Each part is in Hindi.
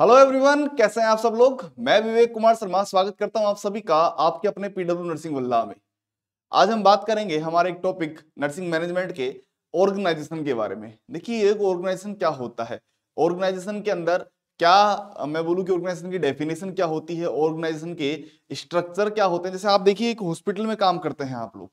हेलो एवरीवन कैसे हैं आप सब लोग मैं विवेक कुमार शर्मा स्वागत करता हूं आप सभी का आपके अपने पीडब्ल्यू नर्सिंग वल्ला में आज हम बात करेंगे हमारे एक टॉपिक नर्सिंग मैनेजमेंट के ऑर्गेनाइजेशन के बारे में देखिए एक ऑर्गेनाइजेशन क्या होता है ऑर्गेनाइजेशन के अंदर क्या मैं बोलूँ कि ऑर्गेनाइजेशन की डेफिनेशन क्या होती है ऑर्गेनाइजेशन के स्ट्रक्चर क्या होते हैं जैसे आप देखिए एक हॉस्पिटल में काम करते हैं आप लोग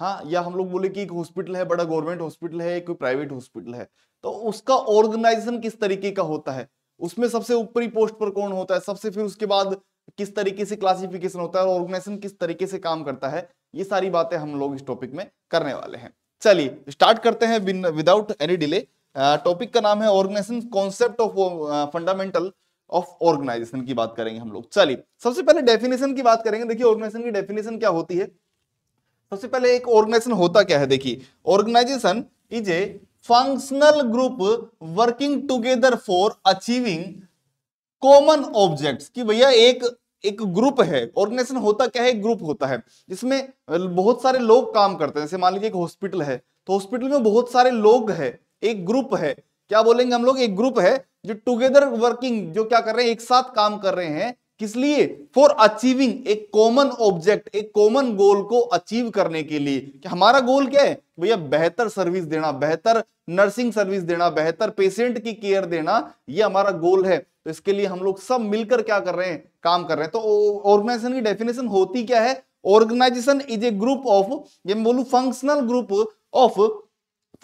हाँ या हम लोग बोले कि एक हॉस्पिटल है बड़ा गवर्नमेंट हॉस्पिटल है कोई प्राइवेट हॉस्पिटल है तो उसका ऑर्गेनाइजेशन किस तरीके का होता है उसमें सबसे ऊपरी पोस्ट पर कौन होता है सबसे फिर उसके बाद किस तरीके से क्लासिफिकेशन होता है और ऑर्गेनाइजेशन किस तरीके से काम करता है ये सारी बातें हम लोग इस टॉपिक में करने वाले हैं चलिए स्टार्ट करते हैं विदाउट एनी डिले टॉपिक का नाम है organization concept of fundamental of organization की बात करेंगे हम लोग चलिए सबसे पहले डेफिनेशन की बात करेंगे देखिए ऑर्गेनाइजेशन की डेफिनेशन क्या होती है सबसे पहले एक ऑर्गेनाइजेशन होता क्या है देखिए organization is a functional group working together for achieving common objects कि भैया एक एक ग्रुप है ऑर्गेनाइजेशन होता क्या है ग्रुप होता है जिसमें बहुत सारे लोग काम करते हैं जैसे मान लीजिए एक हॉस्पिटल है तो हॉस्पिटल में बहुत सारे लोग है एक ग्रुप है क्या बोलेंगे हम लोग एक ग्रुप है जो टुगेदर वर्किंग जो क्या कर रहे हैं एक साथ काम कर रहे हैं किस लिए फॉर अचीविंग एक कॉमन ऑब्जेक्ट एक कॉमन गोल को अचीव करने के लिए कि हमारा गोल क्या है भैया बेहतर सर्विस देना बेहतर नर्सिंग सर्विस देना बेहतर पेशेंट की केयर देना ये हमारा गोल है तो इसके लिए हम लोग सब मिलकर क्या कर रहे हैं काम कर रहे हैं तो ऑर्गेनाइजेशन की डेफिनेशन होती क्या है organisation is a group of ये मैं बोलू functional group of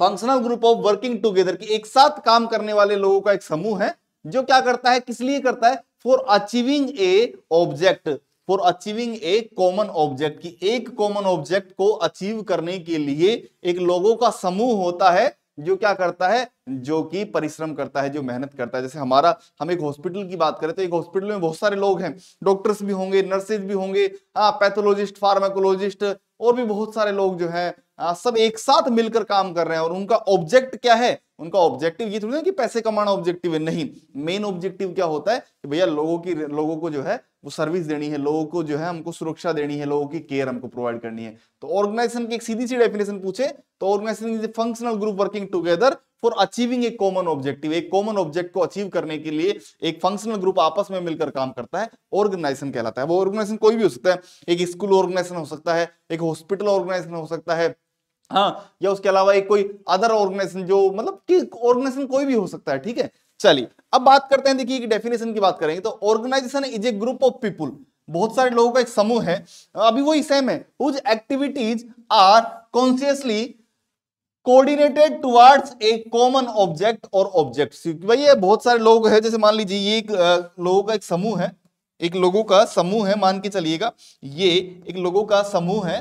functional group of working together की एक साथ काम करने वाले लोगों का एक समूह है जो क्या करता है किस लिए करता है for achieving a object for achieving a common object की एक कॉमन ऑब्जेक्ट को अचीव करने के लिए एक लोगों का समूह होता है जो क्या करता है जो कि परिश्रम करता है जो मेहनत करता है जैसे हमारा हम एक हॉस्पिटल की बात करें तो एक हॉस्पिटल में बहुत सारे लोग हैं डॉक्टर्स भी होंगे नर्सेज भी होंगे हाँ पैथोलॉजिस्ट फार्माकोलॉजिस्ट और भी बहुत सारे लोग जो हैं हाँ, सब एक साथ मिलकर काम कर रहे हैं और उनका ऑब्जेक्ट क्या है उनका ऑब्जेक्टिव ये थोड़ी ना कि पैसे कमाना ऑब्जेक्टिव है नहीं मेन ऑब्जेक्टिव क्या होता है कि भैया लोगों की लोगों को जो है वो सर्विस देनी है लोगों को जो है हमको सुरक्षा देनी है लोगों की केयर हमको प्रोवाइड करनी है तो ऑर्गेनाइजेशन की एक सीधी सी डेफिनेशन पूछे तो organisation is functional group working together for achieving a common objective एक कॉमन ऑब्जेक्ट को अचीव करने के लिए एक फंक्शनल ग्रुप आपस में मिलकर काम करता है ऑर्गेनाइजेशन कहलाता है वो ऑर्गेनाइजेशन कोई भी हो सकता है एक स्कूल ऑर्गेनाइजेशन हो सकता है एक हॉस्पिटल ऑर्गेनाइजेशन हो सकता है हाँ या उसके अलावा एक कोई अदर ऑर्गेनाइजेशन जो मतलब कि ऑर्गेनाइजेशन कोई भी हो सकता है ठीक है चलिए अब बात करते हैं देखिए डेफिनेशन की बात करेंगे तो organisation is a group of people बहुत सारे लोगों का एक समूह है अभी वही सेम है whose activities are consciously coordinated towards a common object और ऑब्जेक्ट भाई ये बहुत सारे लोग हैं जैसे मान लीजिए ये एक लोगों का एक समूह है एक लोगों का समूह है मान के चलिएगा ये एक लोगों का समूह है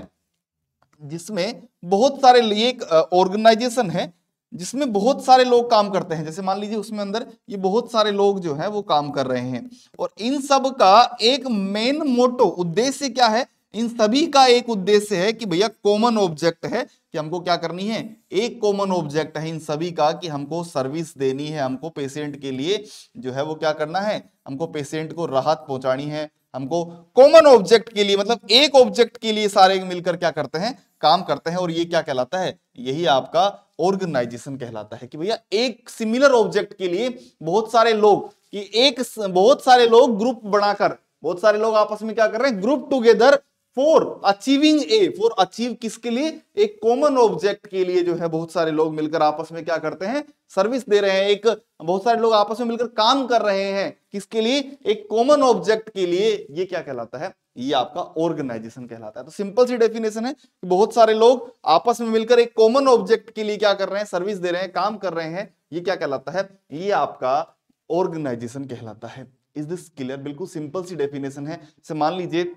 जिसमें बहुत सारे ये एक ऑर्गेनाइजेशन है जिसमें बहुत सारे लोग काम करते हैं जैसे मान लीजिए उसमें अंदर ये बहुत सारे लोग जो है वो काम कर रहे हैं और इन सब का एक मेन मोटो उद्देश्य क्या है इन सभी का एक उद्देश्य है कि भैया कॉमन ऑब्जेक्ट है कि हमको क्या करनी है एक कॉमन ऑब्जेक्ट है इन सभी का कि हमको सर्विस देनी है हमको पेशेंट के लिए जो है वो क्या करना है हमको पेशेंट को राहत पहुंचानी है हमको कॉमन ऑब्जेक्ट के लिए मतलब एक ऑब्जेक्ट के लिए सारे मिलकर क्या करते हैं काम करते हैं और ये क्या कहलाता है यही आपका ऑर्गेनाइजेशन कहलाता है कि भैया एक सिमिलर ऑब्जेक्ट के लिए बहुत सारे लोग कि एक बहुत सारे लोग ग्रुप बनाकर बहुत सारे लोग आपस में क्या कर रहे हैं group together for achieving a for achieve किसके लिए एक कॉमन ऑब्जेक्ट के लिए जो है बहुत सारे लोग मिलकर आपस में क्या करते हैं सर्विस दे रहे हैं एक बहुत सारे लोग आपस में मिलकर काम कर रहे हैं किसके लिए एक कॉमन ऑब्जेक्ट के लिए ये क्या कहलाता है ये आपका ऑर्गेनाइजेशन कहलाता है तो सिंपल सी डेफिनेशन है कि बहुत सारे लोग आपस में मिलकर एक कॉमन ऑब्जेक्ट के लिए क्या कर रहे हैं सर्विस दे रहे हैं काम कर रहे हैं ये क्या कहलाता है ये आपका ऑर्गेनाइजेशन कहलाता है इज दिस क्लियर बिल्कुल सिंपल सी डेफिनेशन है मान लीजिए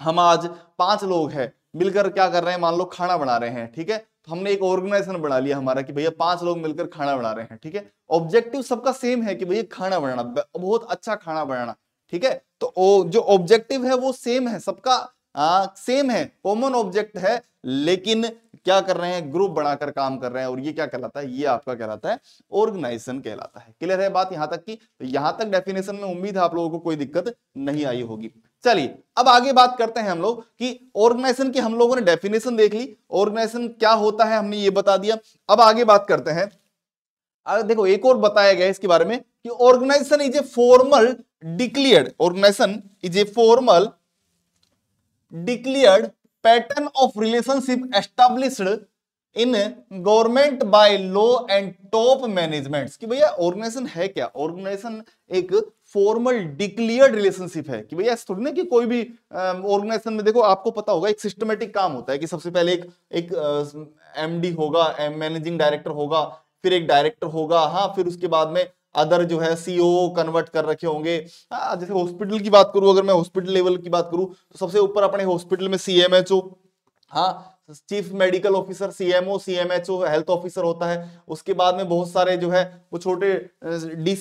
हम आज पांच लोग हैं मिलकर क्या कर रहे हैं मान लो खाना बना रहे हैं ठीक है तो हमने एक ऑर्गेनाइजेशन बना लिया हमारा कि भैया पांच लोग मिलकर खाना बना रहे हैं ठीक है ऑब्जेक्टिव सबका सेम है कि भैया खाना बनाना बहुत अच्छा खाना बनाना ठीक है तो ओ, जो ऑब्जेक्टिव है वो सेम है सबका आ, हाँ, सेम है कॉमन ऑब्जेक्ट है लेकिन क्या कर रहे हैं ग्रुप बनाकर काम कर रहे हैं और ये क्या कहलाता है ये आपका कहलाता है ऑर्गेनाइजेशन कहलाता है क्लियर है बात यहां तक की तो यहां तक डेफिनेशन में उम्मीद है आप लोगों को कोई दिक्कत नहीं आई होगी चलिए अब आगे बात करते हैं हम लोग कि ऑर्गेनाइजेशन की हम लोगों ने डेफिनेशन देख ली ऑर्गेनाइजेशन क्या होता है हमने ये बता दिया अब आगे बात करते हैं अगर देखो एक और बताया गया इसके बारे में कि organisation is a formal declared organisation is a formal declared pattern of relationship establish in government by law and top managements कि भैया ऑर्गेनाइजेशन है क्या ऑर्गेनाइजेशन एक फॉर्मल डिक्लियर्ड रिलेशनशिप है कि भैया थोड़ी ना कि कोई भी ऑर्गेनाइजेशन में देखो आपको पता होगा एक सिस्टमेटिक काम होता है कि सबसे पहले एक एक एमडी होगा मैनेजिंग डायरेक्टर होगा फिर एक डायरेक्टर होगा हाँ फिर उसके बाद में अदर जो है सीओ कन्वर्ट कर रखे होंगे हाँ, जैसे हॉस्पिटल की बात करूं अगर मैं हॉस्पिटल लेवल की बात करूं तो सबसे ऊपर अपने हॉस्पिटल में सीएमएचओ हाँ chief medical officer CMO CMHO health officer होता है उसके बाद में बहुत सारे जो है वो छोटे डी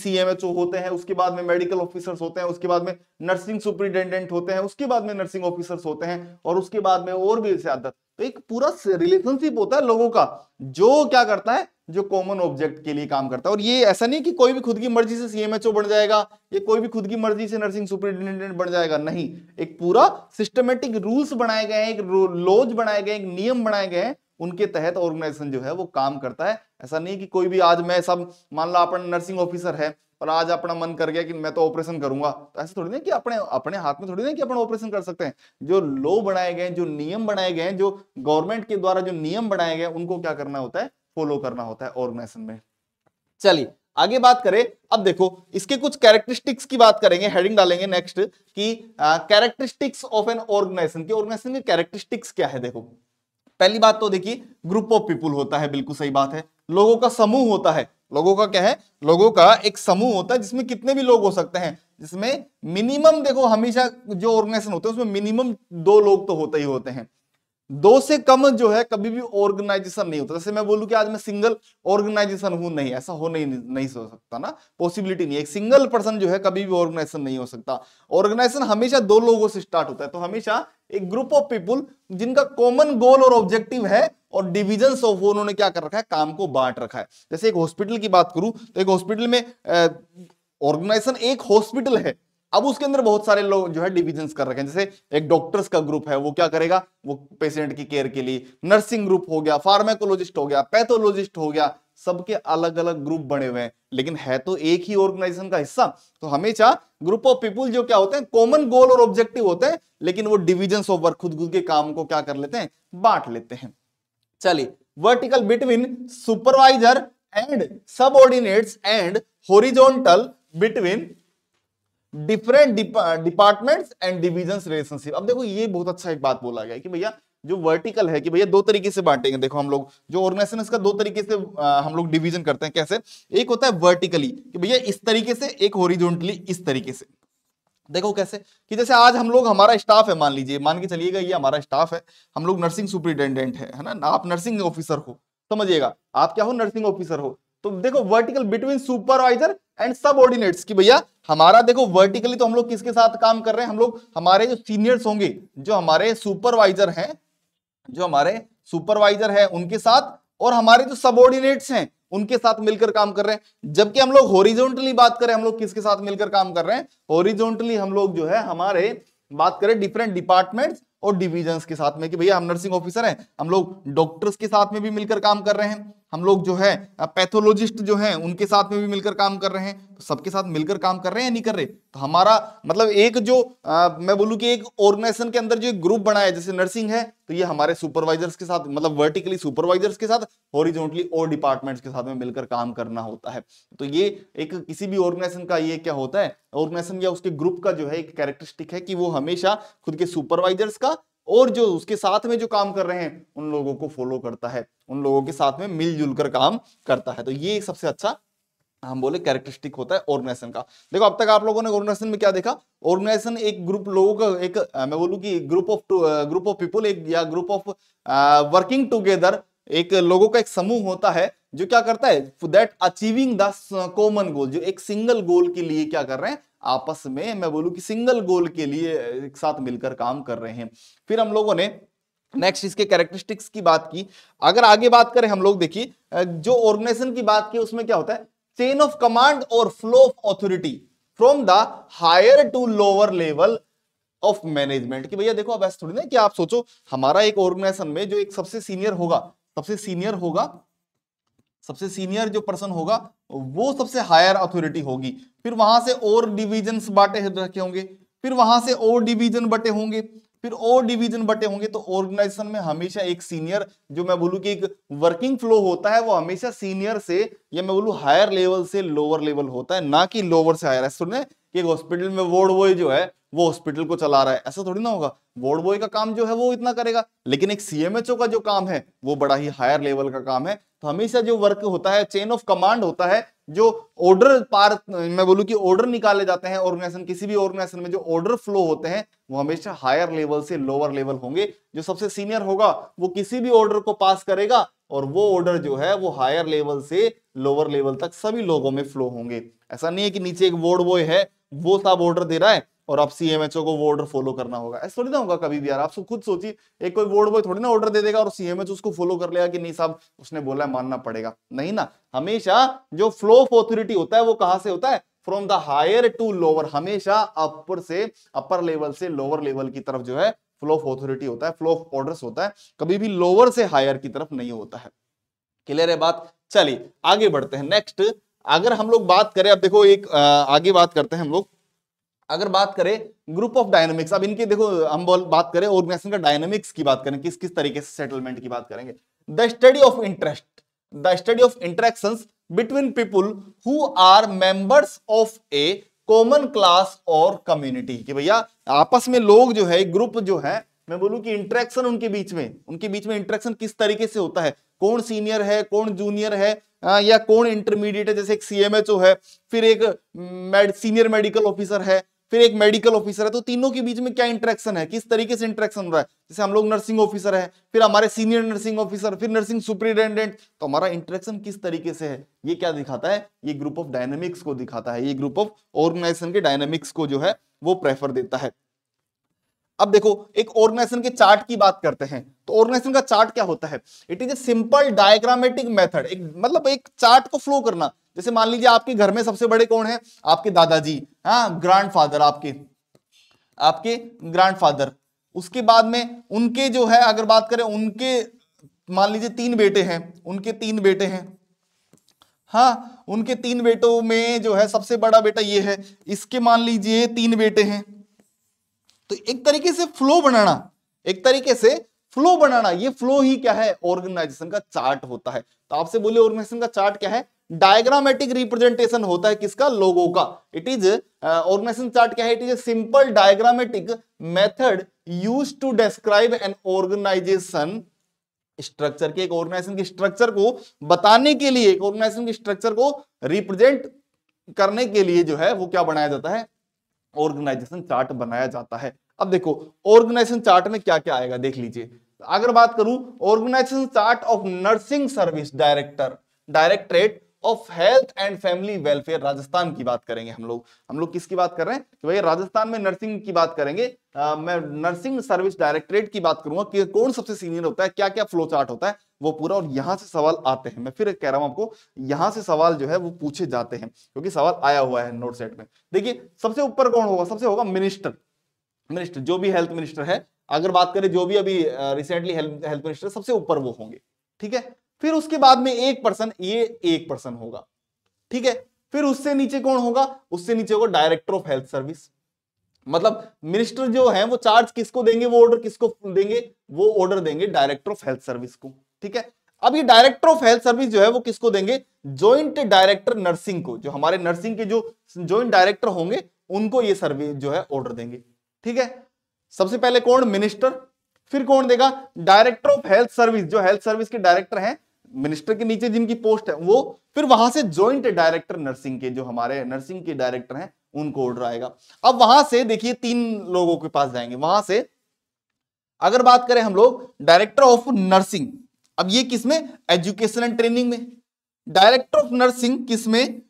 ओ होते हैं उसके बाद में मेडिकल ऑफिसर्स होते हैं उसके बाद में नर्सिंग सुपरिटेंडेंट होते हैं उसके बाद में नर्सिंग ऑफिसर्स होते हैं और उसके बाद में और भी ज्यादा तो एक पूरा रिलेशनशिप होता है लोगों का जो क्या करता है जो कॉमन ऑब्जेक्ट के लिए काम करता है और ये ऐसा नहीं कि कोई भी खुद की मर्जी से सीएमएचओ बन जाएगा या कोई भी खुद की मर्जी से नर्सिंग सुपरिटेंडेंट बन जाएगा नहीं एक पूरा सिस्टमेटिक रूल्स बनाए गए हैं एक लॉज बनाए गए एक नियम बनाए गए हैं उनके तहत ऑर्गेनाइजेशन जो है वो काम करता है ऐसा नहीं कि कोई भी आज मैं सब मान लो अपन नर्सिंग ऑफिसर है पर आज अपना मन कर गया कि मैं तो ऑपरेशन करूंगा तो ऐसे थोड़ी ना कि अपने अपने हाथ में थोड़ी ना कि अपन ऑपरेशन कर सकते हैं जो लो बनाए गए जो नियम बनाए गए जो गवर्नमेंट के द्वारा जो नियम बनाए गए उनको क्या करना होता है फॉलो करना होता है ऑर्गेनाइजेशन में चलिए आगे बात करें अब देखो इसके कुछ कैरेक्टरिस्टिक्स की बात करेंगे हेडिंग डालेंगे नेक्स्ट कि कैरेक्टरिस्टिक्स ऑफ एन ऑर्गेनाइजेशन की ऑर्गेनाइजेशन के कैरेक्टरिस्टिक्स क्या है देखो पहली बात तो देखिए ग्रुप ऑफ पीपुल होता है बिल्कुल सही बात है लोगों का समूह होता है लोगों का क्या है लोगों का एक समूह होता है जिसमें कितने भी लोग हो सकते हैं जिसमें मिनिमम देखो हमेशा जो ऑर्गेनाइजेशन होते हैं उसमें मिनिमम दो लोग तो होते ही होते हैं दो से कम जो है कभी भी ऑर्गेनाइजेशन नहीं होता जैसे मैं बोलूं कि आज मैं सिंगल ऑर्गेनाइजेशन हूं नहीं ऐसा हो नहीं नहीं हो सकता ना पॉसिबिलिटी नहीं एक सिंगल पर्सन जो है कभी भी ऑर्गेनाइजेशन नहीं हो सकता ऑर्गेनाइजेशन हमेशा दो लोगों से स्टार्ट होता है तो हमेशा एक ग्रुप ऑफ पीपुल जिनका कॉमन गोल और ऑब्जेक्टिव है और डिविजन ऑफ उन्होंने क्या कर रखा है काम को बांट रखा है जैसे एक हॉस्पिटल की बात करूं तो एक हॉस्पिटल में ऑर्गेनाइजेशन एक हॉस्पिटल है अब उसके अंदर बहुत सारे लोग जो है डिविजन कर रखे हैं जैसे एक डॉक्टर्स का ग्रुप है वो क्या करेगा वो पेशेंट की केयर के लिए नर्सिंग ग्रुप हो गया फार्मेकोलॉजिस्ट हो गया पैथोलॉजिस्ट हो गया सबके अलग अलग ग्रुप बने हुए हैं लेकिन है तो एक ही ऑर्गेनाइजेशन का हिस्सा तो हमेशा ग्रुप ऑफ पीपुल जो क्या होते हैं कॉमन गोल और ऑब्जेक्टिव होते हैं लेकिन वो डिविजन ऑफ वर्क खुद खुद के काम को क्या कर लेते हैं बांट लेते हैं चलिए vertical between supervisor and sub and horizontal between different departments and division relationship अब देखो ये बहुत अच्छा एक बात बोला गया कि भैया जो वर्टिकल है कि भैया दो तरीके से बांटेंगे देखो हम लोग जो ऑर्गेनाइजेशन इसका दो तरीके से आ, हम लोग डिवीजन करते हैं कैसे एक होता है वर्टिकली कि भैया इस तरीके से एक होरिजोनटली इस तरीके से देखो कैसे कि जैसे आज हम लोग हमारा स्टाफ है मान लीजिए मान के चलिएगा ये हमारा स्टाफ है हम लोग नर्सिंग सुप्रिंटेंडेंट है ना आप नर्सिंग ऑफिसर हो समझिएगा आप क्या हो नर्सिंग ऑफिसर हो तो देखो vertical between supervisor and subordinates की भैया हमारा देखो वर्टिकली तो हम लोग किसके साथ काम कर रहे हैं हम लोग हमारे जो सीनियर्स होंगे जो हमारे सुपरवाइजर हैं जो हमारे सुपरवाइजर है उनके साथ और हमारे जो सबऑर्डिनेट्स हैं उनके साथ मिलकर काम कर रहे हैं जबकि हम लोग होरिजोनटली बात करें हम लोग किसके साथ मिलकर काम कर रहे हैं होरिजोनटली हम लोग जो है हमारे बात करें डिफरेंट डिपार्टमेंट्स और डिविजन के साथ में कि भैया हम नर्सिंग ऑफिसर हैं हम लोग डॉक्टर्स के साथ में भी मिलकर काम कर रहे हैं हम लोग जो है पैथोलॉजिस्ट जो हैं उनके साथ में भी मिलकर काम कर रहे हैं तो सबके साथ मिलकर काम कर रहे हैं या नहीं कर रहे तो हमारा मतलब एक जो आ, मैं बोलूं कि एक ऑर्गेनाइजेशन के अंदर जो एक ग्रुप बनाया जैसे नर्सिंग है तो ये हमारे सुपरवाइजर्स के साथ मतलब वर्टिकली सुपरवाइजर्स के साथ हॉरिजॉन्टली और डिपार्टमेंट्स के साथ में मिलकर काम करना होता है तो ये एक किसी भी ऑर्गेनाइजेशन का ये क्या होता है ऑर्गेनाइजेशन या उसके ग्रुप का जो है एक कैरेक्टरिस्टिक है कि वो हमेशा खुद के सुपरवाइजर्स का और जो उसके साथ में जो काम कर रहे हैं उन लोगों को फॉलो करता है उन लोगों के साथ में मिलजुल कर काम करता है तो ये सबसे अच्छा हम बोले कैरेक्टरिस्टिक होता है ऑर्गेनाइजेशन का देखो अब तक आप लोगों ने ऑर्गेनाइजेशन में क्या देखा ऑर्गेनाइजेशन एक ग्रुप लोगों का एक मैं बोलूँ कि group of group of people एक या ग्रुप ऑफ वर्किंग टुगेदर एक लोगों का एक समूह होता है जो क्या करता है that achieving the common goal जो एक सिंगल गोल के लिए क्या कर रहे हैं आपस में मैं बोलूं कि सिंगल गोल के लिए एक साथ मिलकर काम कर रहे हैं फिर हम लोगों ने नेक्स्ट इसके कैरेक्टरिस्टिक्स की बात की अगर आगे बात करें हम लोग देखिए जो ऑर्गेनाइजेशन की बात की उसमें क्या होता है चेन ऑफ कमांड और flow of authority from the higher to lower level of management कि भैया देखो अब ऐसा थोड़ी ना कि आप सोचो हमारा एक ऑर्गेनाइजेशन में जो एक सबसे सीनियर होगा सबसे सीनियर होगा सबसे सीनियर जो पर्सन होगा वो सबसे हायर अथॉरिटी होगी फिर वहां से और डिवीजन बांटे रखे होंगे फिर वहां से और डिवीजन बटे होंगे फिर और डिवीजन बटे होंगे तो ऑर्गेनाइजेशन में हमेशा एक सीनियर जो मैं बोलू कि एक वर्किंग फ्लो होता है वो हमेशा सीनियर से या मैं बोलूँ हायर लेवल से लोअर लेवल होता है ना कि लोअर से हायर ऐसा ना कि हॉस्पिटल में वार्ड बॉय जो है वो हॉस्पिटल को चला रहा है ऐसा थोड़ी ना होगा वार्ड बॉय का काम जो है वो इतना करेगा लेकिन एक सीएमएचओ का जो काम है वो बड़ा ही हायर लेवल का काम है तो हमेशा जो वर्क होता है चेन ऑफ कमांड होता है जो ऑर्डर पार मैं बोलूँ कि ऑर्डर निकाले जाते हैं ऑर्गेनाइजेशन किसी भी ऑर्गेनाइजेशन में जो ऑर्डर फ्लो होते हैं वो हमेशा हायर लेवल से लोअर लेवल होंगे जो सबसे सीनियर होगा वो किसी भी ऑर्डर को पास करेगा और वो ऑर्डर जो है वो हायर लेवल से लोअर लेवल तक सभी लोगों में फ्लो होंगे ऐसा नहीं है कि नीचे एक वोर्ड बॉय है वो सब ऑर्डर दे रहा है और आप सीएमएचओ को वो ऑर्डर फॉलो करना होगा ऐसा थोड़ी ना होगा कभी भी यार आप खुद सोचिए एक कोई वोर्ड बॉय थोड़ी ना ऑर्डर दे देगा और सीएमएचओ उसको फॉलो कर लेगा कि नहीं साहब उसने बोला है मानना पड़ेगा नहीं ना हमेशा जो फ्लो ऑफ ऑथोरिटी होता है वो कहां से होता है from the higher to lower हमेशा अपर से अपर लेवल से लोअर लेवल की तरफ जो है फ्लो ऑफ ऑथोरिटी होता है फ्लो ऑफ ऑर्डर होता है कभी भी लोअर से हायर की तरफ नहीं होता है क्लियर है बात चलिए आगे बढ़ते हैं नेक्स्ट अगर हम लोग बात करें अब देखो एक आगे बात करते हैं हम लोग अगर बात करें ग्रुप ऑफ डायनेमिक्स अब इनके देखो हम बोल बात करें ऑर्गेनाइजेशन का डायनेमिक्स की बात करें किस किस तरीके से सेटलमेंट की बात करेंगे the study of interest the study of interaction between people who are members of a common class और कम्युनिटी कि भैया आपस में लोग जो है ग्रुप जो है मैं बोलूं कि इंटरेक्शन उनके बीच में उनके बीच में इंटरेक्शन किस तरीके से होता है कौन सीनियर है कौन जूनियर है आ, या कौन इंटरमीडिएट है जैसे एक सीएमएचओ है फिर एक मेड, सीनियर मेडिकल ऑफिसर है फिर एक मेडिकल ऑफिसर है तो तीनों के बीच में क्या इंटरेक्शन है किस तरीके से इंटरेक्शन हो रहा है जैसे हम लोग नर्सिंग ऑफिसर है फिर हमारे सीनियर नर्सिंग ऑफिसर फिर नर्सिंग सुप्रिंटेंडेंट तो हमारा इंटरेक्शन किस तरीके से है ये क्या दिखाता है ये ग्रुप ऑफ डायनेमिक्स को दिखाता है ये ग्रुप ऑफ ऑर्गेनाइजेशन के डायनेमिक्स को जो है वो प्रेफर देता है अब देखो एक ऑर्गेनाइजेशन के चार्ट की बात करते हैं तो ऑर्गेनाइजेशन का चार्ट क्या होता है it is a simple diagrammatic method एक मतलब एक चार्ट को फ्लो करना जैसे मान लीजिए आपके घर में सबसे बड़े कौन है आपके दादाजी हाँ ग्रैंडफादर आपके आपके ग्रैंडफादर उसके बाद में उनके जो है अगर बात करें उनके मान लीजिए तीन बेटे हैं उनके तीन बेटे हैं हाँ उनके तीन बेटों में जो है सबसे बड़ा बेटा ये है इसके मान लीजिए तीन बेटे हैं तो एक तरीके से फ्लो बनाना एक तरीके से फ्लो बनाना ये फ्लो ही क्या है ऑर्गेनाइजेशन का चार्ट होता है तो आपसे बोले ऑर्गेनाइजेशन का चार्ट क्या है डायग्रामेटिक रिप्रेजेंटेशन होता है किसका लोगों का इट इज ऑर्गेनाइजेशन चार्ट क्या है it is simple diagrammatic method use to describe an organisation structure के एक ऑर्गेनाइजेशन के स्ट्रक्चर को बताने के लिए एक ऑर्गेनाइजेशन के स्ट्रक्चर को रिप्रेजेंट करने के लिए जो है वो क्या बनाया जाता है ऑर्गेनाइजेशन चार्ट बनाया जाता है अब देखो ऑर्गेनाइजेशन चार्ट में क्या क्या आएगा देख लीजिए अगर बात करूं organisation chart of nursing service director directorate of health and family welfare Rajasthan की बात करेंगे हम लोग हम लोग किसकी बात कर रहे हैं कि भाई राजस्थान में नर्सिंग की बात करेंगे आ, मैं नर्सिंग सर्विस डायरेक्टरेट की बात करूंगा कि कौन सबसे सीनियर होता है क्या क्या फ्लो चार्ट होता है वो पूरा और यहाँ से सवाल आते हैं मैं फिर कह रहा हूं आपको यहाँ से सवाल जो है वो पूछे जाते हैं क्योंकि सवाल आया हुआ है नोट सेट में देखिए सबसे ऊपर कौन होगा सबसे होगा मिनिस्टर मिनिस्टर जो भी हेल्थ मिनिस्टर है अगर बात करें जो भी अभी रिसेंटली हेल्थ मिनिस्टर सबसे ऊपर वो होंगे ठीक है फिर उसके बाद में एक पर्सन ये एक पर्सन होगा ठीक है फिर उससे नीचे कौन होगा उससे नीचे होगा डायरेक्टर ऑफ हेल्थ सर्विस मतलब मिनिस्टर जो है वो चार्ज किसको देंगे वो ऑर्डर किसको देंगे वो ऑर्डर देंगे डायरेक्टर ऑफ हेल्थ सर्विस को ठीक है अब ये डायरेक्टर ऑफ हेल्थ सर्विस जो है वो किसको देंगे ज्वाइंट डायरेक्टर नर्सिंग को जो हमारे नर्सिंग के जो ज्वाइंट डायरेक्टर होंगे उनको ये सर्विस जो है ऑर्डर देंगे ठीक है सबसे पहले कौन मिनिस्टर फिर कौन देगा डायरेक्टर ऑफ हेल्थ सर्विस जो हेल्थ सर्विस के डायरेक्टर हैं मिनिस्टर के नीचे जिनकी पोस्ट है वो फिर वहां से ज्वाइंट डायरेक्टर नर्सिंग के जो हमारे नर्सिंग के डायरेक्टर हैं उनको ऑर्डर आएगा अब वहां से देखिए तीन लोगों के पास जाएंगे वहां से अगर बात करें हम लोग डायरेक्टर ऑफ नर्सिंग अब ये किसमें एजुकेशन एंड ट्रेनिंग में डायरेक्टर ऑफ नर्सिंग किसमें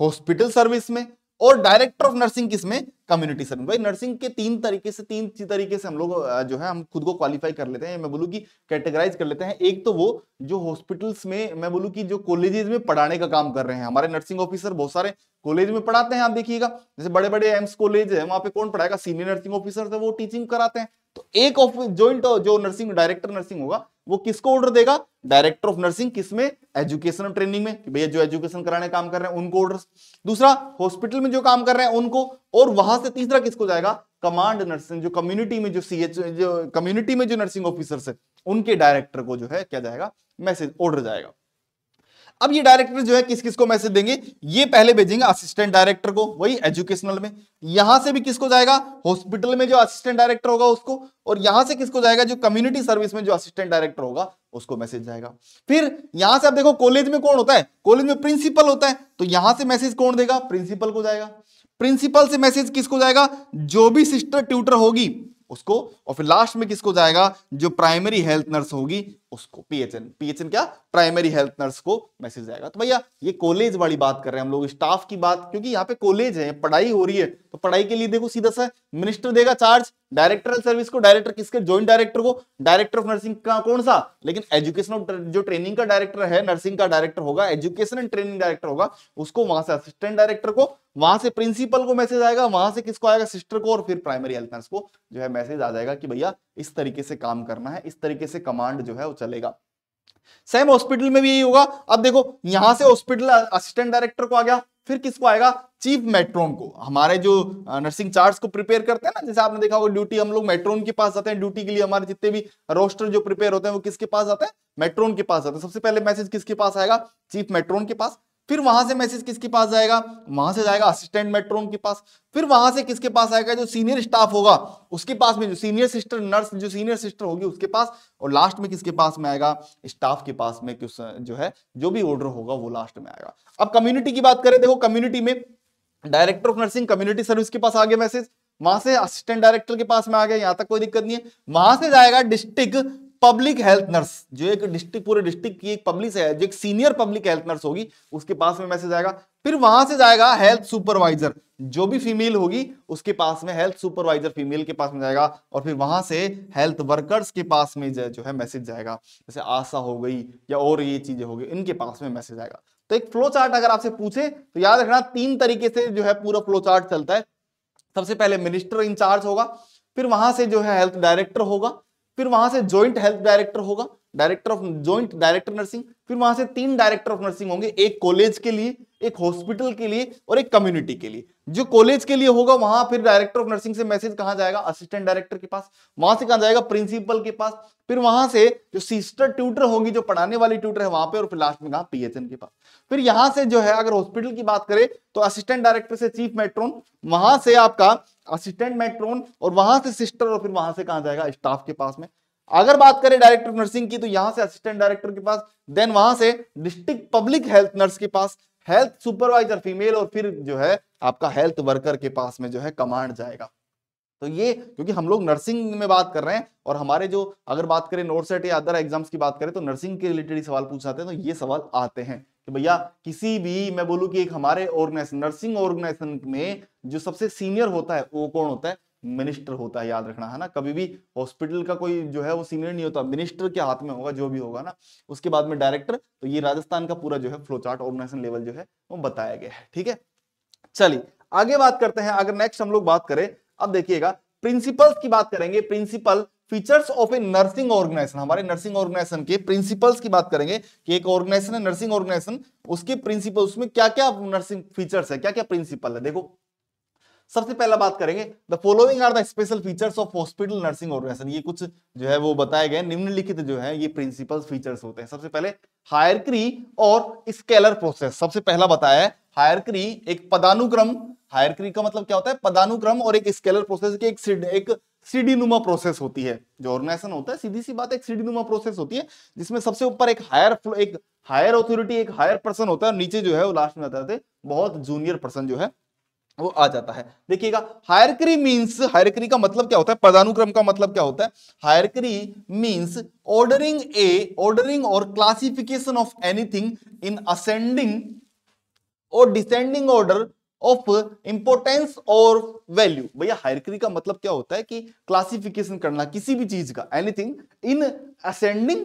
हॉस्पिटल सर्विस में और डायरेक्टर ऑफ नर्सिंग किसमें कम्युनिटी सर्विस भाई नर्सिंग के तीन तरीके से तीन तरीके से हम लोग जो है हम खुद को क्वालिफाई कर लेते हैं मैं बोलूँ कि कैटेगराइज कर लेते हैं एक तो वो जो हॉस्पिटल्स में मैं बोलूँ कि जो कॉलेजेस में पढ़ाने का काम कर रहे हैं हमारे नर्सिंग ऑफिसर बहुत सारे कॉलेज में पढ़ाते हैं आप देखिएगा जैसे बड़े बड़े एम्स कॉलेज है वहाँ पे कौन पढ़ाएगा सीनियर नर्सिंग ऑफिसर है वो टीचिंग कराते हैं तो एक ऑफ ज्वाइंट uh, जो नर्सिंग डायरेक्टर नर्सिंग होगा वो किसको ऑर्डर देगा डायरेक्टर ऑफ नर्सिंग किसमें एजुकेशन ट्रेनिंग में भैया जो एजुकेशन कराने काम कर रहे हैं उनको ऑर्डर दूसरा हॉस्पिटल में जो काम कर रहे हैं उनको और वहां से तीसरा किसको जाएगा कमांड नर्सिंग जो कम्युनिटी में जो सी एच कम्युनिटी में जो नर्सिंग ऑफिसर्स है उनके डायरेक्टर को जो है क्या जाएगा मैसेज ऑर्डर जाएगा अब ये डायरेक्टर जो है किस किस को मैसेज देंगे ये पहले भेजेंगे असिस्टेंट डायरेक्टर को वही एजुकेशनल में यहां से भी किसको जाएगा हॉस्पिटल में जो असिस्टेंट डायरेक्टर होगा उसको और यहां से किसको जाएगा जो कम्युनिटी सर्विस में जो असिस्टेंट डायरेक्टर होगा उसको मैसेज जाएगा फिर यहां से आप देखो कॉलेज में कौन होता है कॉलेज में प्रिंसिपल होता है तो यहां से मैसेज कौन देगा प्रिंसिपल को जाएगा प्रिंसिपल से मैसेज किसको जाएगा जो भी सिस्टर ट्यूटर होगी उसको और फिर लास्ट में किसको जाएगा जो प्राइमरी हेल्थ नर्स होगी उसको पीएचएन पीएचएन क्या प्राइमरी हेल्थ नर्स को मैसेज जाएगा तो भैया ये कॉलेज वाली बात कर रहे हैं हम लोग स्टाफ की बात क्योंकि यहाँ पे कॉलेज है पढ़ाई हो रही है तो पढ़ाई के लिए देखो सीधा सा मिनिस्टर देगा चार्ज डायरेक्टरल सर्विस को डायरेक्टर किसके ज्वाइंट डायरेक्टर को डायरेक्टर ऑफ नर्सिंग का कौन सा लेकिन एजुकेशन और जो ट्रेनिंग का डायरेक्टर है नर्सिंग का डायरेक्टर होगा एजुकेशन एंड ट्रेनिंग डायरेक्टर होगा उसको वहां से असिस्टेंट डायरेक्टर को वहां से प्रिंसिपल को मैसेज आएगा वहां से किसको आएगा सिस्टर को और फिर प्राइमरी हेल्थ नर्स को जो है मैसेज आ जाएगा कि भैया इस तरीके से काम करना है इस तरीके से कमांड जो है चलेगा सेम हॉस्पिटल में भी यही होगा अब देखो यहां से हॉस्पिटल असिस्टेंट डायरेक्टर को आ गया फिर किसको आएगा चीफ मेट्रोन को हमारे जो नर्सिंग चार्ज को प्रिपेयर करते हैं ना जैसे आपने देखा होगा ड्यूटी हम लोग मेट्रोन के पास जाते हैं ड्यूटी के लिए हमारे जितने भी रोस्टर जो प्रिपेयर होते हैं वो किसके पास जाते हैं मेट्रोन के पास जाते हैं सबसे पहले मैसेज किसके पास आएगा चीफ मेट्रोन के पास फिर वहां से मैसेज किसके पास जाएगा वहां से जाएगा असिस्टेंट मेट्रोन के पास फिर वहां से किसके पास आएगा जो सीनियर स्टाफ होगा उसके पास में जो सीनियर सिस्टर नर्स जो सीनियर सिस्टर होगी उसके पास और लास्ट में किसके पास में आएगा स्टाफ के पास में किस जो है जो भी ऑर्डर होगा वो लास्ट में आएगा अब कम्युनिटी की बात करें देखो कम्युनिटी में director of nursing community service के पास आगे मैसेज वहां से असिस्टेंट डायरेक्टर के पास में आ गया यहां तक कोई दिक्कत नहीं है वहां से जाएगा डिस्ट्रिक्ट पब्लिक हेल्थ नर्स जो एक डिस्ट्रिक्ट पूरे डिस्ट्रिक्ट की एक पब्लिक है जो एक सीनियर पब्लिक हेल्थ नर्स होगी उसके पास में मैसेज आएगा फिर वहां से जाएगा हेल्थ सुपरवाइजर जो भी फीमेल होगी उसके पास में हेल्थ सुपरवाइजर फीमेल के पास में जाएगा और फिर वहां से हेल्थ वर्कर्स के पास में जो है मैसेज जाएगा जैसे आशा हो गई या और ये चीजें हो गई इनके पास में मैसेज आएगा तो एक फ्लो चार्ट अगर आपसे पूछे तो याद रखना तीन तरीके से जो है पूरा फ्लो चार्ट चलता है सबसे पहले मिनिस्टर इंचार्ज होगा फिर वहां से जो है हेल्थ डायरेक्टर होगा फिर वहां से ज्वाइंट हेल्थ डायरेक्टर होगा director of joint director nursing फिर वहां से तीन डायरेक्टर ऑफ नर्सिंग होंगे एक कॉलेज के लिए एक हॉस्पिटल के लिए और एक कम्युनिटी के लिए जो कॉलेज के लिए होगा वहां फिर डायरेक्टर ऑफ नर्सिंग से मैसेज कहा जाएगा असिस्टेंट डायरेक्टर के पास वहां से कहा जाएगा प्रिंसिपल के पास फिर वहां से जो सिस्टर ट्यूटर होगी जो पढ़ाने वाली ट्यूटर है वहां पे और फिर लास्ट में कहा पीएचएन के पास फिर यहां से जो है अगर हॉस्पिटल की बात करें तो असिस्टेंट डायरेक्टर से चीफ मेट्रोन वहां से आपका असिस्टेंट मेट्रोन और वहां से सिस्टर और फिर वहां से कहा जाएगा स्टाफ के पास में अगर बात करें डायरेक्टर नर्सिंग की तो यहां से असिस्टेंट डायरेक्टर के पास देन वहां से डिस्ट्रिक्ट पब्लिक हेल्थ नर्स के पास हेल्थ सुपरवाइजर फीमेल और फिर जो है आपका हेल्थ वर्कर के पास में जो है कमांड जाएगा तो ये क्योंकि हम लोग नर्सिंग में बात कर रहे हैं और हमारे जो अगर बात करें नोट सेट या अदर एग्जाम्स की बात करें तो नर्सिंग के रिलेटेड सवाल पूछ जाते हैं तो ये सवाल आते हैं कि भैया किसी भी मैं बोलूं कि एक हमारे ऑर्गेनाइजेशन नर्सिंग ऑर्गेनाइजेशन में जो सबसे सीनियर होता है वो कौन होता है मिनिस्टर होता है याद रखना है ना कभी भी हॉस्पिटल का कोई जो है वो सीनियर नहीं होता मिनिस्टर के हाथ में होगा जो भी होगा ना उसके बाद में डायरेक्टर तो ये राजस्थान का पूरा जो है फ्लोचार्ट ऑर्गेनाइजेशन लेवल जो है वो बताया गया है ठीक है चलिए आगे बात करते हैं अगर नेक्स्ट हम लोग बात करें अब देखिएगा प्रिंसिपल्स की बात करेंगे principle features of a nursing organisation हमारे नर्सिंग ऑर्गेनाइजेशन के प्रिंसिपल्स की बात करेंगे कि एक ऑर्गेनाइजेशन है नर्सिंग ऑर्गेनाइजेशन उसके प्रिंसिपल उसमें क्या क्या नर्सिंग फीचर्स है क्या क्या प्रिंसिपल है देखो सबसे पहला बात करेंगे the following are the special features of hospital nursing organisation ये कुछ जो है वो बताए गए निम्नलिखित जो है ये प्रिंसिपल फीचर्स होते हैं सबसे पहले हायरक्री और स्केलर प्रोसेस सबसे पहला बताया है हायरक्री एक पदानुक्रम हायरक्री का मतलब क्या होता है पदानुक्रम और एक स्केलर प्रोसेस की एक एक सीडीनुमा प्रोसेस होती है जो ऑर्गेनाइजेशन होता है सीधी सी बात एक सीडीनुमा प्रोसेस होती है जिसमें सबसे ऊपर एक हायर एक हायर अथॉरिटी एक हायर पर्सन होता है और नीचे जो है वो लास्ट में आता है बहुत जूनियर पर्सन जो है वो आ जाता है देखिएगा हायरक्री मीन्स हायरक्री का मतलब क्या होता है पदानुक्रम का मतलब क्या होता है हायरक्री मीन्स ऑर्डरिंग ए ऑर्डरिंग और classification of anything in ascending और डिसेंडिंग ऑर्डर ऑफ इंपोर्टेंस और वैल्यू भैया हायरक्री का मतलब क्या होता है कि क्लासिफिकेशन करना किसी भी चीज का एनीथिंग इन असेंडिंग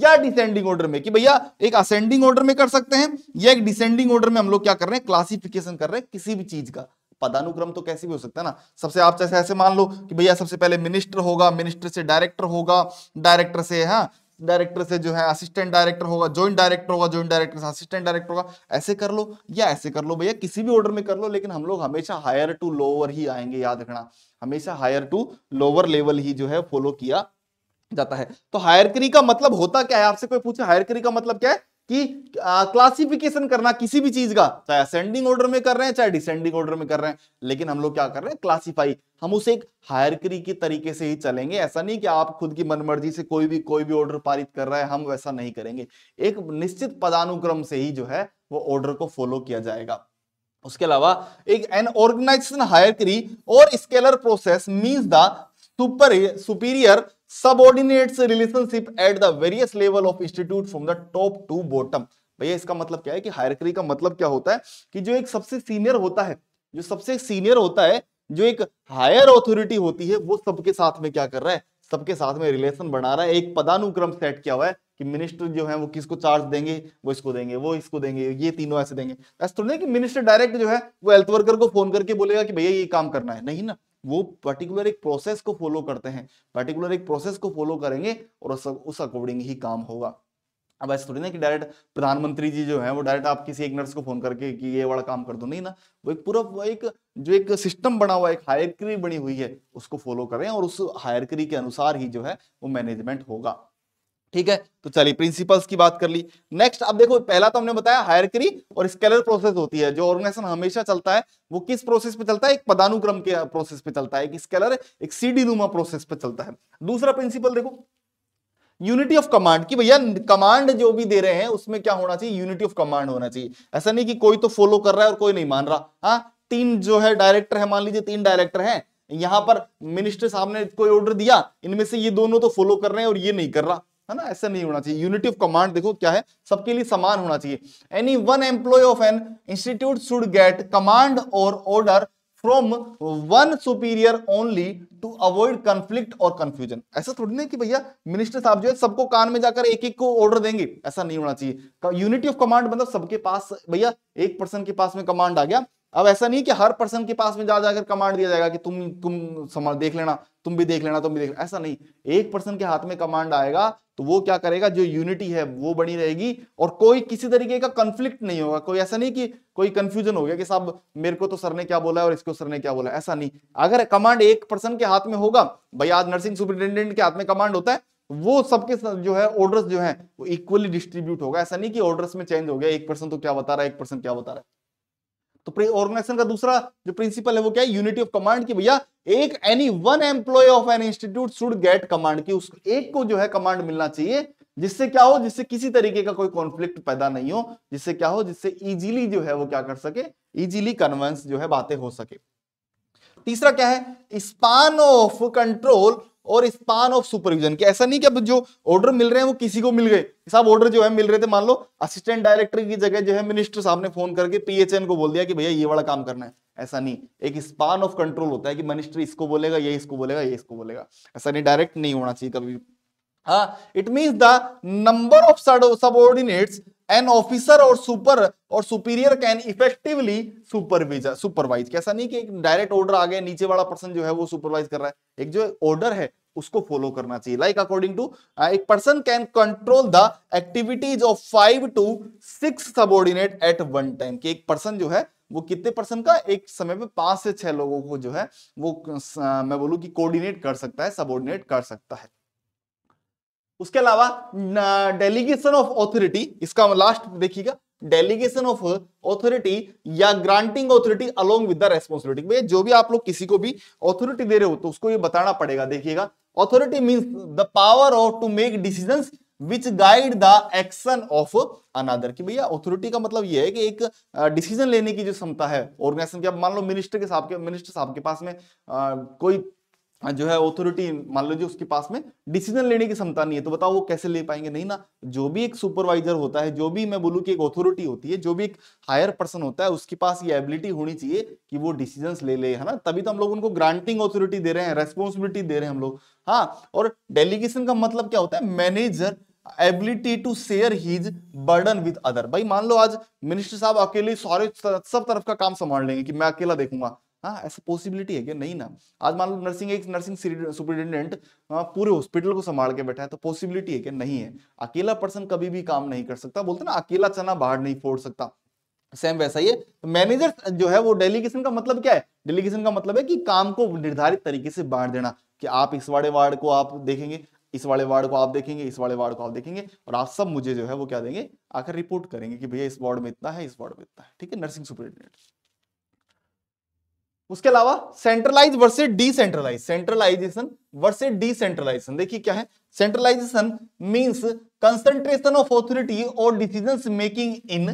या डिसेंडिंग ऑर्डर में कि भैया एक असेंडिंग ऑर्डर में कर सकते हैं या एक डिसेंडिंग ऑर्डर में हम लोग क्या कर रहे हैं क्लासिफिकेशन कर रहे हैं किसी भी चीज का पदानुक्रम तो कैसे भी हो सकता है ना सबसे आप जैसे ऐसे मान लो कि भैया सबसे पहले मिनिस्टर होगा मिनिस्टर से डायरेक्टर होगा डायरेक्टर से हाँ डायरेक्टर से जो है असिस्टेंट डायरेक्टर होगा ज्वाइंट डायरेक्टर होगा ज्वाइंट डायरेक्टर से असिस्टेंट डायरेक्टर होगा ऐसे कर लो या ऐसे कर लो भैया किसी भी ऑर्डर में कर लो लेकिन हम लोग हमेशा हायर टू लोअर ही आएंगे याद रखना हमेशा हायर टू लोअर लेवल ही जो है फॉलो किया जाता है तो हायरकरी का मतलब होता क्या है आपसे कोई पूछे हायरकरी का मतलब क्या है कि क्लासिफिकेशन करना किसी भी चीज का चाहे असेंडिंग ऑर्डर में कर रहे हैं चाहे डिसेंडिंग ऑर्डर में कर रहे हैं लेकिन हम लोग क्या कर रहे हैं क्लासिफाई हम उसे एक हायरकरी के तरीके से ही चलेंगे ऐसा नहीं कि आप खुद की मनमर्जी से कोई भी कोई भी ऑर्डर पारित कर रहा है हम वैसा नहीं करेंगे एक निश्चित पदानुक्रम से ही जो है वो ऑर्डर को फॉलो किया जाएगा उसके अलावा एक एन ऑर्गेनाइजेशन हायरकरी और scalar process means the super superior subordinates relationship at the various level of institute from the top to bottom भैया इसका मतलब क्या है कि हायरकरी का मतलब क्या होता है कि जो एक सबसे सीनियर होता है जो सबसे सीनियर होता है जो एक हायर ऑथोरिटी होती है वो सबके साथ में क्या कर रहा है सबके साथ में रिलेशन बना रहा है एक पदानुक्रम सेट किया हुआ है कि मिनिस्टर जो है वो किसको चार्ज देंगे वो इसको देंगे वो इसको देंगे ये तीनों ऐसे देंगे ऐसा थोड़ी ना कि मिनिस्टर डायरेक्ट जो है वो हेल्थ वर्कर को फोन करके बोलेगा कि भैया ये काम करना है नहीं ना वो पर्टिकुलर एक प्रोसेस को फॉलो करते हैं पर्टिकुलर एक प्रोसेस को फॉलो करेंगे और उस अकॉर्डिंग ही काम होगा अब ऐसा थोड़ी ना कि डायरेक्ट प्रधानमंत्री जी जो है वो डायरेक्ट आप किसी एक नर्स को फोन करके कि ये वाला काम कर दो नहीं ना वो एक पूरा वो एक जो एक सिस्टम बना हुआ है एक हायरक्री बनी हुई है उसको फॉलो करें और उस हायरक्री के अनुसार ही जो है वो मैनेजमेंट होगा ठीक है तो चलिए प्रिंसिपल्स की बात कर ली नेक्स्ट अब देखो पहला तो हमने बताया हायर करी और स्केलर प्रोसेस होती है जो ऑर्गेनाइजेशन हमेशा चलता है वो किस प्रोसेस पे चलता है एक पदानुक्रम के प्रोसेस पे चलता है एक स्केलर एक सीडी नुमा प्रोसेस पे चलता है दूसरा प्रिंसिपल देखो यूनिटी ऑफ कमांड की भैया कमांड जो भी दे रहे हैं उसमें क्या होना चाहिए यूनिटी ऑफ कमांड होना चाहिए ऐसा नहीं कि कोई तो फॉलो कर रहा है और कोई नहीं मान रहा हाँ तीन जो है डायरेक्टर है मान लीजिए तीन डायरेक्टर है यहां पर मिनिस्टर साहब ने कोई ऑर्डर दिया इनमें से ये दोनों तो फॉलो कर रहे हैं और ये नहीं कर रहा है ना ऐसा नहीं होना चाहिए यूनिटी ऑफ कमांड देखो क्या है सबके लिए समान होना चाहिए any one employee of an institute should get command और order from one superior only to avoid conflict और कंफ्यूजन ऐसा थोड़ी नहीं कि भैया मिनिस्टर साहब जो है सबको कान में जाकर एक एक को ऑर्डर देंगे ऐसा नहीं होना चाहिए यूनिटी ऑफ कमांड मतलब सबके पास भैया एक पर्सन के पास में कमांड आ गया अब ऐसा नहीं कि हर पर्सन के पास में जा जाकर कमांड दिया जाएगा कि तुम तुम समझ देख लेना तुम भी देख लेना तुम भी देख लेना ऐसा नहीं एक पर्सन के हाथ में कमांड आएगा तो वो क्या करेगा जो यूनिटी है वो बनी रहेगी और कोई किसी तरीके का कंफ्लिक्ट नहीं होगा कोई ऐसा नहीं कि कोई कंफ्यूजन हो गया कि साहब मेरे को तो सर ने क्या बोला है और इसको सर ने क्या बोला ऐसा नहीं अगर कमांड एक पर्सन के हाथ में होगा भाई आज नर्सिंग सुपरिटेंडेंट के हाथ में कमांड होता है वो सबके जो है ऑर्डर्स जो है वो इक्वली डिस्ट्रीब्यूट होगा ऐसा नहीं कि ऑर्डर्स में चेंज हो गया एक पर्सन तो क्या बता रहा है एक पर्सन क्या बता रहा है तो ऑर्गेनाइजेशन का दूसरा जो प्रिंसिपल है वो क्या है यूनिटी ऑफ कमांड की भैया एक any one employee of an institute should get command की उस एक को जो है कमांड मिलना चाहिए जिससे क्या हो जिससे किसी तरीके का कोई कॉन्फ्लिक्ट पैदा नहीं हो जिससे क्या हो जिससे इजीली जो है वो क्या कर सके इजीली कन्वेंस जो है बातें हो सके तीसरा क्या है स्पान ऑफ कंट्रोल और स्पान ऑफ सुपरविजन की ऐसा नहीं कि अब जो ऑर्डर मिल रहे हैं वो किसी को मिल गए साहब ऑर्डर जो है मिल रहे थे मान लो असिस्टेंट डायरेक्टर की जगह जो है मिनिस्टर साहब ने फोन करके पीएचएन को बोल दिया कि भैया ये वाला काम करना है ऐसा नहीं एक स्पान ऑफ कंट्रोल होता है कि मिनिस्टर इसको बोलेगा ये इसको बोलेगा ये इसको बोलेगा ऐसा नहीं डायरेक्ट नहीं होना चाहिए कभी हाँ it means the number of subordinates an officer और सुपर और superior can effectively supervisor supervise कैसा नहीं कि डायरेक्ट ऑर्डर आ गया नीचे वाला पर्सन जो है वो सुपरवाइज कर रहा है एक जो ऑर्डर है उसको फॉलो करना चाहिए लाइक अकॉर्डिंग टू एक person can control the activities of five to six subordinate at one time कि एक पर्सन जो है वो कितने पर्सन का एक समय पे पांच से छह लोगों को जो है वो मैं बोलूँ कि कोऑर्डिनेट कर सकता है सबोर्डिनेट कर सकता है उसके अलावा डेलीगेशन ऑफ ऑथोरिटी इसका लास्ट देखिएगा डेलीगेशन ऑफ ऑथोरिटी या granting authority along with the responsibility भैया जो भी आप लोग किसी को भी ऑथोरिटी दे रहे हो तो उसको ये बताना पड़ेगा देखिएगा authority means the power of to make decision which guide the action of another की भैया ऑथोरिटी का मतलब यह है कि एक डिसीजन लेने की जो क्षमता है ऑर्गेनाइजेशन की आप मान लो मिनिस्टर के साहब के मिनिस्टर साहब के पास में आ, कोई हाँ, जो है ऑथोरिटी मान लो जी उसके पास में डिसीजन लेने की क्षमता नहीं है तो बताओ वो कैसे ले पाएंगे नहीं ना जो भी एक सुपरवाइजर होता है जो भी मैं बोलूँ कि एक ऑथोरिटी होती है जो भी एक हायर पर्सन होता है उसके पास ये एबिलिटी होनी चाहिए कि वो डिसीजन ले ले है ना तभी तो हम लोग उनको ग्रांटिंग ऑथोरिटी दे रहे हैं रेस्पॉन्सिबिलिटी दे रहे हैं हम लोग हाँ और डेलीगेशन का मतलब क्या होता है manager ability to share his burden with other भाई मान लो आज मिनिस्टर साहब अकेले सारे सब तरफ का काम संभाल लेंगे कि मैं अकेला देखूंगा हाँ ऐसा पॉसिबिलिटी है क्या नहीं ना आज मान लो नर्सिंग एक नर्सिंग सुपरिटेंडेंट हाँ, पूरे हॉस्पिटल को संभाल के बैठा है तो पॉसिबिलिटी है क्या नहीं है अकेला पर्सन कभी भी काम नहीं कर सकता बोलते ना अकेला चना बाहर नहीं फोड़ सकता सेम वैसा ही है तो मैनेजर जो है वो डेलीगेशन का मतलब क्या है डेलीगेशन का मतलब है कि काम को निर्धारित तरीके से बांट देना कि आप इस वाले वार्ड को आप देखेंगे इस वाले वार्ड को आप देखेंगे इस वाले वार्ड को आप देखेंगे और आप सब मुझे जो है वो क्या देंगे आकर रिपोर्ट करेंगे कि भैया इस वार्ड में इतना है इस वार्ड में इतना है ठीक है नर्सिंग सुपरिटेंडेंट उसके अलावा centralise versus decentralise centralisation versus decentralisation देखिए क्या है centralisation means concentration of authority और decision making in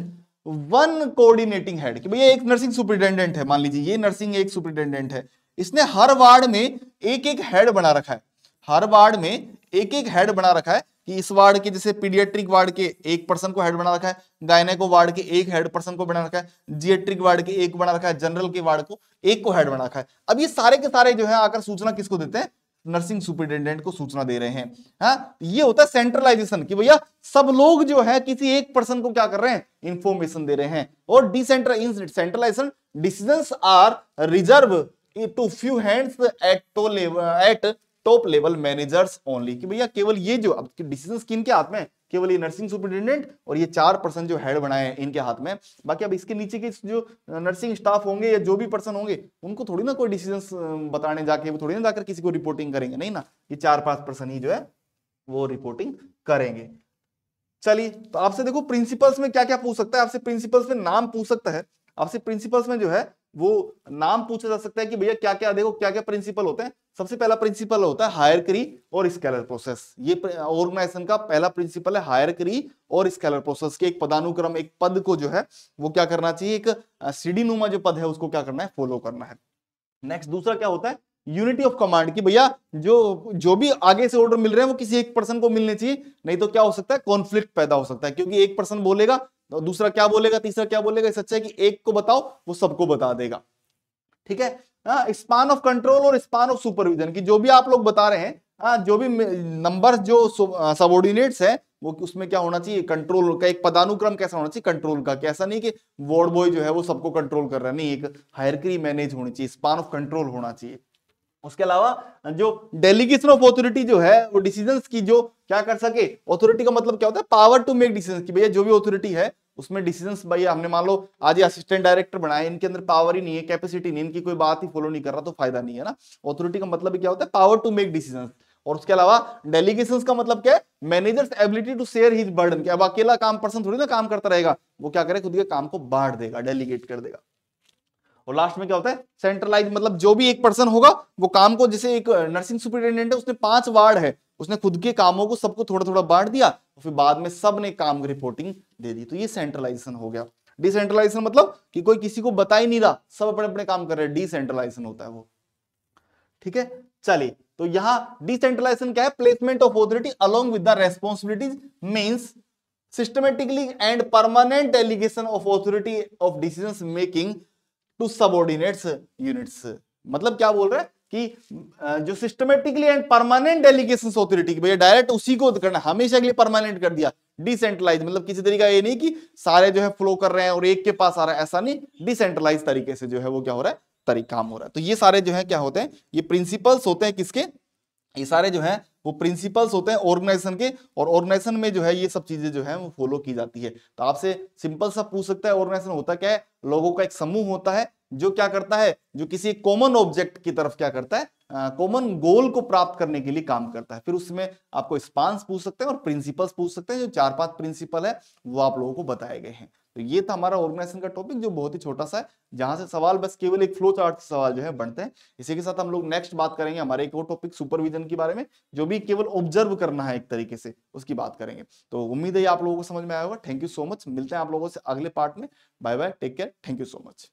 one coordinating head कि भैया एक नर्सिंग सुपरिटेंडेंट है मान लीजिए ये नर्सिंग एक सुपरिटेंडेंट है इसने हर वार्ड में एक एक हेड बना रखा है हर वार्ड में एक एक हेड बना रखा है कि इस वार्ड के जैसे पीडियाट्रिक वार्ड के एक पर्सन को हेड बना रखा है गायने को वार्ड के एक हेड पर्सन को बना रखा है जिएट्रिक वार्ड के एक बना रखा है जनरल के वार्ड को एक को हेड बना रखा है अब ये सारे के सारे जो है आकर सूचना किसको देते हैं नर्सिंग सुपरिटेंडेंट को सूचना दे रहे हैं हा? ये होता है सेंट्रलाइजेशन कि भैया सब लोग जो है किसी एक पर्सन को क्या कर रहे हैं इंफॉर्मेशन दे रहे हैं और decentral centralisation decision are reserve to few hands at top level at top level managers only कि भैया केवल ये जो अब डिसीजन किन के हाथ में केवल ये नर्सिंग सुपरिटेंडेंट और ये चार पर्सन जो हेड बनाए हैं इनके हाथ में बाकी अब इसके नीचे के जो नर्सिंग स्टाफ होंगे या जो भी पर्सन होंगे उनको थोड़ी ना कोई डिसीजन बताने जाके वो थोड़ी ना जाकर किसी को रिपोर्टिंग करेंगे नहीं ना ये चार पांच पर्सन ही जो है वो रिपोर्टिंग करेंगे चलिए तो आपसे देखो प्रिंसिपल्स में क्या क्या पूछ सकता है आपसे प्रिंसिपल्स में नाम पूछ सकता है आपसे प्रिंसिपल्स में जो है वो नाम पूछा जा सकता है कि भैया क्या क्या देखो क्या क्या प्रिंसिपल होते हैं सबसे पहला प्रिंसिपल होता है हायर करी और स्केलर प्रोसेस ये ऑर्गेनाइजेशन का पहला प्रिंसिपल है हायर करी और स्केलर प्रोसेस के एक पदानुक्रम एक पद को जो है वो क्या करना चाहिए एक सीडी नुमा जो पद है उसको क्या करना है फॉलो करना है नेक्स्ट दूसरा क्या होता है यूनिटी ऑफ कमांड की भैया जो जो भी आगे से ऑर्डर मिल रहे हैं वो किसी एक पर्सन को मिलने चाहिए नहीं तो क्या हो सकता है कॉन्फ्लिक्ट पैदा हो सकता है क्योंकि एक पर्सन बोलेगा तो दूसरा क्या बोलेगा तीसरा क्या बोलेगा इससे अच्छा है कि एक को बताओ वो सबको बता देगा ठीक है स्पान ऑफ कंट्रोल और स्पान ऑफ सुपरविजन की जो भी आप लोग बता रहे हैं आ, हाँ, जो भी नंबर जो सबोर्डिनेट्स हाँ, है वो उसमें क्या होना चाहिए कंट्रोल का एक पदानुक्रम कैसा होना चाहिए कंट्रोल का कैसा नहीं कि वार्ड बॉय जो है वो सबको कंट्रोल कर रहा है नहीं एक हायरक्री मैनेज होनी चाहिए स्पान ऑफ कंट्रोल होना चाहिए उसके अलावा जो डेलीगेशन ऑफ ऑथोरिटी जो है वो डिसीजन की जो क्या कर सके ऑथोरिटी का मतलब क्या होता है पावर टू मेक डिसीजन की भैया जो भी ऑथोरिटी है उसमें डिसीजन भैया हमने मान लो आज असिस्टेंट डायरेक्टर बनाए इनके अंदर पावर ही नहीं है कैपेसिटी नहीं इनकी कोई बात ही फॉलो नहीं कर रहा तो फायदा नहीं है ना ऑथोरिटी का मतलब क्या होता है पावर टू मेक डिसीजन और उसके अलावा डेलीगेशन का मतलब क्या है managers ability to share his burden क्या अब अकेला काम पर्सन थोड़ी ना काम करता रहेगा वो क्या करे खुद के काम को बांट देगा डेलीगेट कर देगा और लास्ट में क्या होता है सेंट्रलाइज मतलब जो भी एक पर्सन होगा वो काम को जैसे एक नर्सिंग uh, सुपरिटेंडेंट है उसने पांच वार्ड है उसने खुद के कामों को सबको थोड़ा थोड़ा बांट दिया और फिर बाद में सब ने काम की रिपोर्टिंग दे दी तो ये सेंट्रलाइजेशन हो गया डिसेंट्रलाइजेशन मतलब कि कोई किसी को बता ही नहीं रहा सब अपने अपने काम कर रहे हैं डिसेंट्रलाइजेशन होता है वो ठीक है चलिए तो यहां डिसेंट्रलाइजेशन क्या है placement of authority along with the responsibilities means systematically and permanent delegation of authority of decision making to subordinates units मतलब क्या बोल रहे हैं कि जो systematically and permanent delegation authority की भैया डायरेक्ट उसी को करना हमेशा के लिए परमानेंट कर दिया डिसेंट्रलाइज मतलब किसी तरीका ये नहीं कि सारे जो है फ्लो कर रहे हैं और एक के पास आ रहा है ऐसा नहीं डिसेंट्रलाइज तरीके से जो है वो क्या हो रहा है तरीका काम हो रहा है तो ये सारे जो है क्या होते हैं ये प्रिंसिपल्स होते हैं किसके ये सारे जो है वो प्रिंसिपल्स होते हैं ऑर्गेनाइजेशन के और ऑर्गेनाइजेशन में जो है ये सब चीजें जो है वो फॉलो की जाती है तो आपसे सिंपल सा पूछ सकता है ऑर्गेनाइजेशन होता क्या है लोगों का एक समूह होता है जो क्या करता है जो किसी कॉमन ऑब्जेक्ट की तरफ क्या करता है कॉमन गोल को प्राप्त करने के लिए काम करता है फिर उसमें आपको स्पांस पूछ सकते हैं और प्रिंसिपल्स पूछ सकते हैं जो चार पांच प्रिंसिपल है वो आप लोगों को बताए गए हैं तो ये था हमारा ऑर्गेनाइजेशन का टॉपिक जो बहुत ही छोटा सा है जहां से सवाल बस केवल एक फ्लो चार्ट से सवाल जो है बनते हैं इसी के साथ हम लोग नेक्स्ट बात करेंगे हमारे एक और टॉपिक सुपरविजन के बारे में जो भी केवल ऑब्जर्व करना है एक तरीके से उसकी बात करेंगे तो उम्मीद है आप लोगों को समझ में आया होगा थैंक यू सो मच मिलते हैं आप लोगों से अगले पार्ट में bye bye take care thank you so much